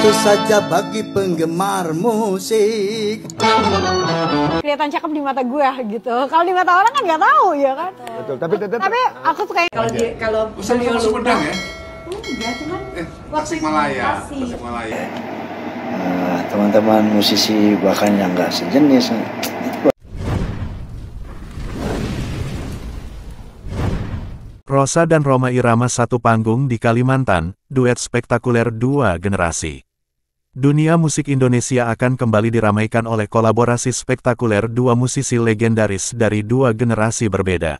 Itu saja bagi penggemar musik. Kelihatan cakep di mata gue gitu. Kalau di mata orang kan nggak tahu ya kan. Betul. Tapi tetap. Tapi aku suka kalau di kalau beliau lupa. Ya? Enggak, cuman eh, waktu Malaya. Malaya. Ah, teman-teman musisi bahkan yang nggak sejenis Rosa dan Roma Irama satu panggung di Kalimantan, duet spektakuler dua generasi. Dunia musik Indonesia akan kembali diramaikan oleh kolaborasi spektakuler dua musisi legendaris dari dua generasi berbeda.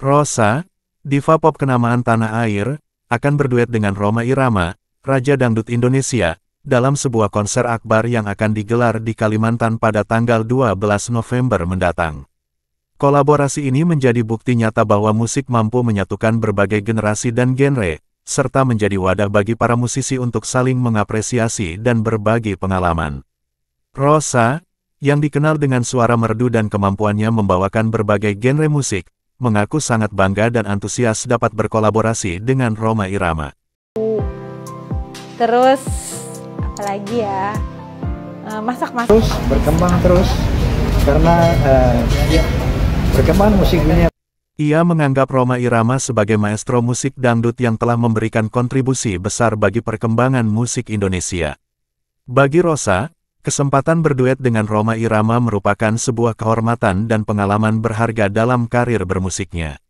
Rosa, diva pop kenamaan tanah air, akan berduet dengan Roma Irama, Raja Dangdut Indonesia, dalam sebuah konser akbar yang akan digelar di Kalimantan pada tanggal 12 November mendatang. Kolaborasi ini menjadi bukti nyata bahwa musik mampu menyatukan berbagai generasi dan genre, serta menjadi wadah bagi para musisi untuk saling mengapresiasi dan berbagi pengalaman. Rosa, yang dikenal dengan suara merdu dan kemampuannya membawakan berbagai genre musik, mengaku sangat bangga dan antusias dapat berkolaborasi dengan Roma Irama. Terus, apalagi ya, eh, masak-masak. Terus, berkembang terus, karena uh, berkembang musik dunia ia menganggap Roma Irama sebagai maestro musik dangdut yang telah memberikan kontribusi besar bagi perkembangan musik Indonesia. Bagi Rosa, kesempatan berduet dengan Roma Irama merupakan sebuah kehormatan dan pengalaman berharga dalam karir bermusiknya.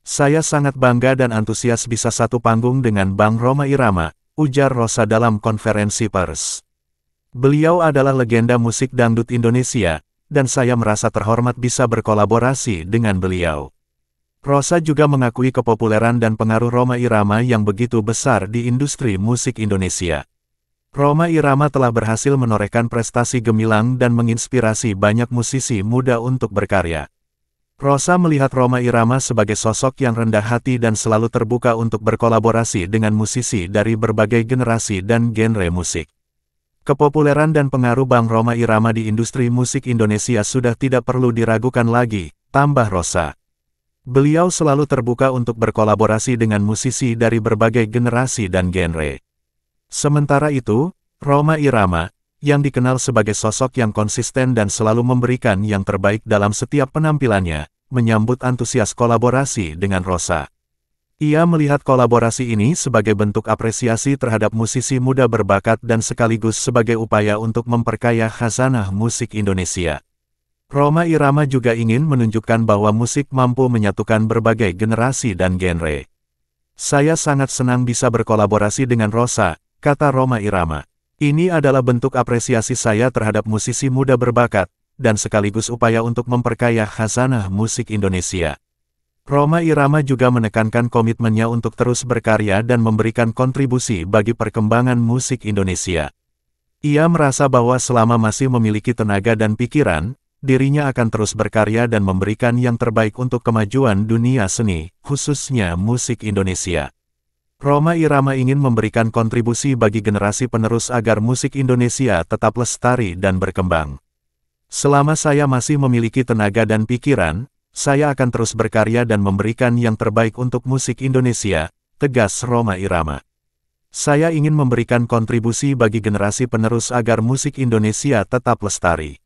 Saya sangat bangga dan antusias bisa satu panggung dengan Bang Roma Irama, ujar Rosa dalam konferensi pers. Beliau adalah legenda musik dangdut Indonesia, dan saya merasa terhormat bisa berkolaborasi dengan beliau. Rosa juga mengakui kepopuleran dan pengaruh Roma Irama yang begitu besar di industri musik Indonesia. Roma Irama telah berhasil menorehkan prestasi gemilang dan menginspirasi banyak musisi muda untuk berkarya. Rosa melihat Roma Irama sebagai sosok yang rendah hati dan selalu terbuka untuk berkolaborasi dengan musisi dari berbagai generasi dan genre musik. Kepopuleran dan pengaruh Bang Roma Irama di industri musik Indonesia sudah tidak perlu diragukan lagi, tambah Rosa. Beliau selalu terbuka untuk berkolaborasi dengan musisi dari berbagai generasi dan genre. Sementara itu, Roma Irama, yang dikenal sebagai sosok yang konsisten dan selalu memberikan yang terbaik dalam setiap penampilannya, menyambut antusias kolaborasi dengan Rosa. Ia melihat kolaborasi ini sebagai bentuk apresiasi terhadap musisi muda berbakat dan sekaligus sebagai upaya untuk memperkaya khazanah musik Indonesia. Roma Irama juga ingin menunjukkan bahwa musik mampu menyatukan berbagai generasi dan genre. Saya sangat senang bisa berkolaborasi dengan Rosa, kata Roma Irama. Ini adalah bentuk apresiasi saya terhadap musisi muda berbakat, dan sekaligus upaya untuk memperkaya khazanah musik Indonesia. Roma Irama juga menekankan komitmennya untuk terus berkarya dan memberikan kontribusi bagi perkembangan musik Indonesia. Ia merasa bahwa selama masih memiliki tenaga dan pikiran, dirinya akan terus berkarya dan memberikan yang terbaik untuk kemajuan dunia seni, khususnya musik Indonesia. Roma Irama ingin memberikan kontribusi bagi generasi penerus agar musik Indonesia tetap lestari dan berkembang. Selama saya masih memiliki tenaga dan pikiran, saya akan terus berkarya dan memberikan yang terbaik untuk musik Indonesia, tegas Roma Irama. Saya ingin memberikan kontribusi bagi generasi penerus agar musik Indonesia tetap lestari.